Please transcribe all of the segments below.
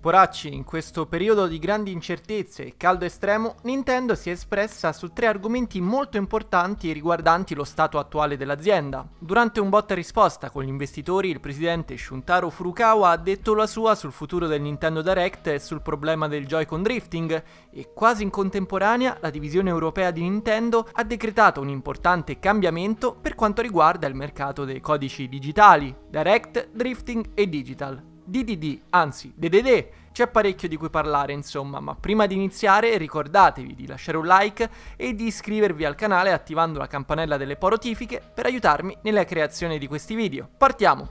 Poracci, in questo periodo di grandi incertezze e caldo estremo, Nintendo si è espressa su tre argomenti molto importanti riguardanti lo stato attuale dell'azienda. Durante un botta risposta con gli investitori, il presidente Shuntaro Furukawa ha detto la sua sul futuro del Nintendo Direct e sul problema del Joy-Con drifting e quasi in contemporanea la divisione europea di Nintendo ha decretato un importante cambiamento per quanto riguarda il mercato dei codici digitali, Direct, Drifting e Digital di DD, anzi, DDD. C'è parecchio di cui parlare, insomma, ma prima di iniziare ricordatevi di lasciare un like e di iscrivervi al canale attivando la campanella delle porotifiche per aiutarmi nella creazione di questi video. Partiamo!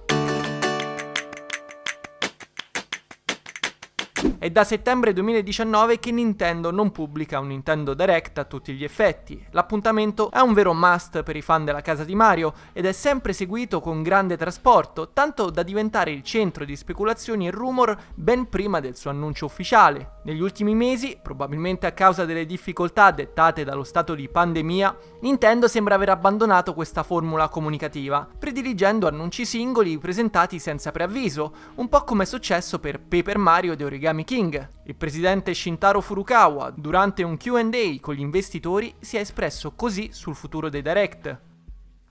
È da settembre 2019 che Nintendo non pubblica un Nintendo Direct a tutti gli effetti. L'appuntamento è un vero must per i fan della casa di Mario ed è sempre seguito con grande trasporto, tanto da diventare il centro di speculazioni e rumor ben prima del suo annuncio ufficiale. Negli ultimi mesi, probabilmente a causa delle difficoltà dettate dallo stato di pandemia, Nintendo sembra aver abbandonato questa formula comunicativa, prediligendo annunci singoli presentati senza preavviso, un po' come è successo per Paper Mario e Origami King. Il presidente Shintaro Furukawa, durante un QA con gli investitori, si è espresso così sul futuro dei Direct.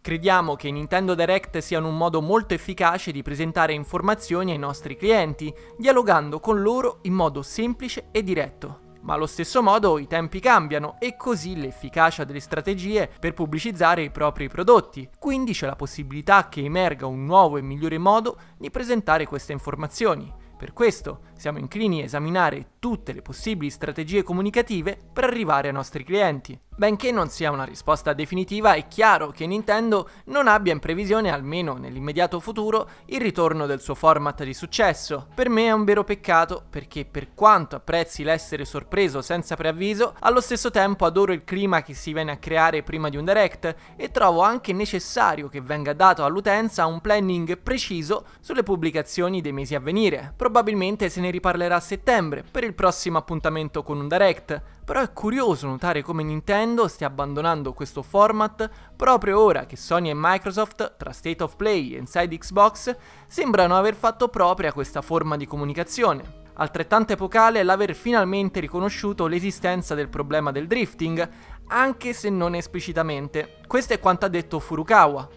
Crediamo che i Nintendo Direct siano un modo molto efficace di presentare informazioni ai nostri clienti, dialogando con loro in modo semplice e diretto. Ma allo stesso modo i tempi cambiano e così l'efficacia delle strategie per pubblicizzare i propri prodotti, quindi c'è la possibilità che emerga un nuovo e migliore modo di presentare queste informazioni. Per questo siamo inclini a esaminare tutte le possibili strategie comunicative per arrivare ai nostri clienti. Benché non sia una risposta definitiva, è chiaro che Nintendo non abbia in previsione, almeno nell'immediato futuro, il ritorno del suo format di successo. Per me è un vero peccato perché per quanto apprezzi l'essere sorpreso senza preavviso, allo stesso tempo adoro il clima che si viene a creare prima di un direct e trovo anche necessario che venga dato all'utenza un planning preciso sulle pubblicazioni dei mesi a venire. Probabilmente se ne ne riparlerà a settembre per il prossimo appuntamento con un direct, però è curioso notare come Nintendo stia abbandonando questo format proprio ora che Sony e Microsoft, tra State of Play e Inside Xbox, sembrano aver fatto propria questa forma di comunicazione. Altrettanto epocale è l'aver finalmente riconosciuto l'esistenza del problema del drifting, anche se non esplicitamente. Questo è quanto ha detto Furukawa,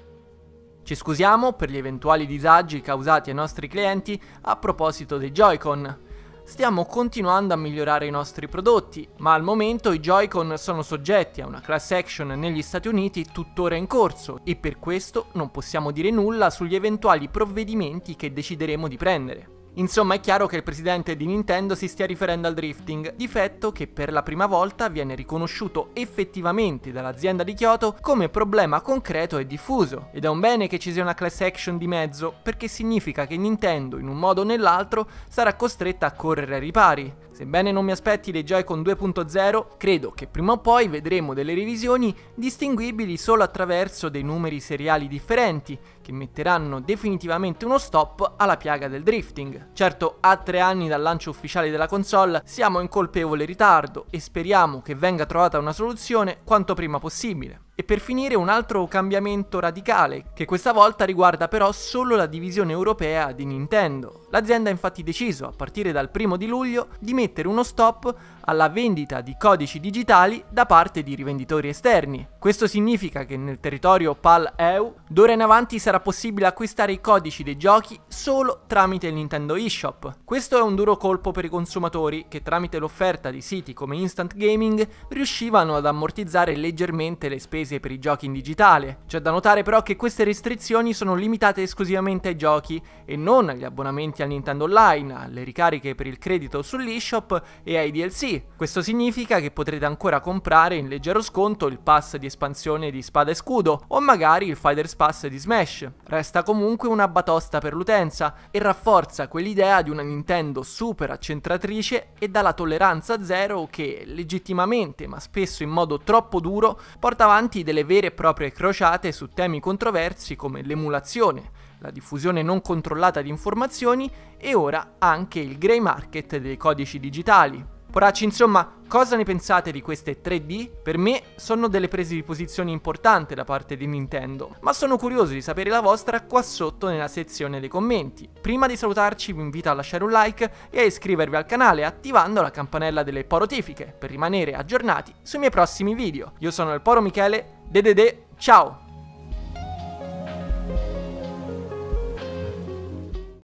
ci scusiamo per gli eventuali disagi causati ai nostri clienti a proposito dei Joy-Con. Stiamo continuando a migliorare i nostri prodotti, ma al momento i Joy-Con sono soggetti a una class action negli Stati Uniti tuttora in corso e per questo non possiamo dire nulla sugli eventuali provvedimenti che decideremo di prendere. Insomma è chiaro che il presidente di Nintendo si stia riferendo al drifting, difetto che per la prima volta viene riconosciuto effettivamente dall'azienda di Kyoto come problema concreto e diffuso, ed è un bene che ci sia una class action di mezzo, perché significa che Nintendo in un modo o nell'altro sarà costretta a correre ai ripari. Sebbene non mi aspetti dei Joy-Con 2.0, credo che prima o poi vedremo delle revisioni distinguibili solo attraverso dei numeri seriali differenti, che metteranno definitivamente uno stop alla piaga del drifting. Certo, a tre anni dal lancio ufficiale della console siamo in colpevole ritardo e speriamo che venga trovata una soluzione quanto prima possibile. E per finire un altro cambiamento radicale, che questa volta riguarda però solo la divisione europea di Nintendo. L'azienda ha infatti deciso, a partire dal primo di luglio, di mettere uno stop alla vendita di codici digitali da parte di rivenditori esterni. Questo significa che nel territorio PAL-EU d'ora in avanti sarà possibile acquistare i codici dei giochi solo tramite il Nintendo eShop. Questo è un duro colpo per i consumatori che tramite l'offerta di siti come Instant Gaming riuscivano ad ammortizzare leggermente le spese precise per i giochi in digitale. C'è da notare però che queste restrizioni sono limitate esclusivamente ai giochi e non agli abbonamenti al Nintendo Online, alle ricariche per il credito sull'eShop e ai DLC. Questo significa che potrete ancora comprare in leggero sconto il pass di espansione di Spada e Scudo o magari il Fighters Pass di Smash. Resta comunque una batosta per l'utenza e rafforza quell'idea di una Nintendo super accentratrice e dalla tolleranza zero che legittimamente ma spesso in modo troppo duro porta avanti avanti delle vere e proprie crociate su temi controversi come l'emulazione, la diffusione non controllata di informazioni e ora anche il grey market dei codici digitali. Poracci insomma Cosa ne pensate di queste 3D? Per me sono delle prese di posizione importanti da parte di Nintendo, ma sono curioso di sapere la vostra qua sotto nella sezione dei commenti. Prima di salutarci vi invito a lasciare un like e a iscrivervi al canale attivando la campanella delle porotifiche per rimanere aggiornati sui miei prossimi video. Io sono il Poro Michele, dedede, ciao!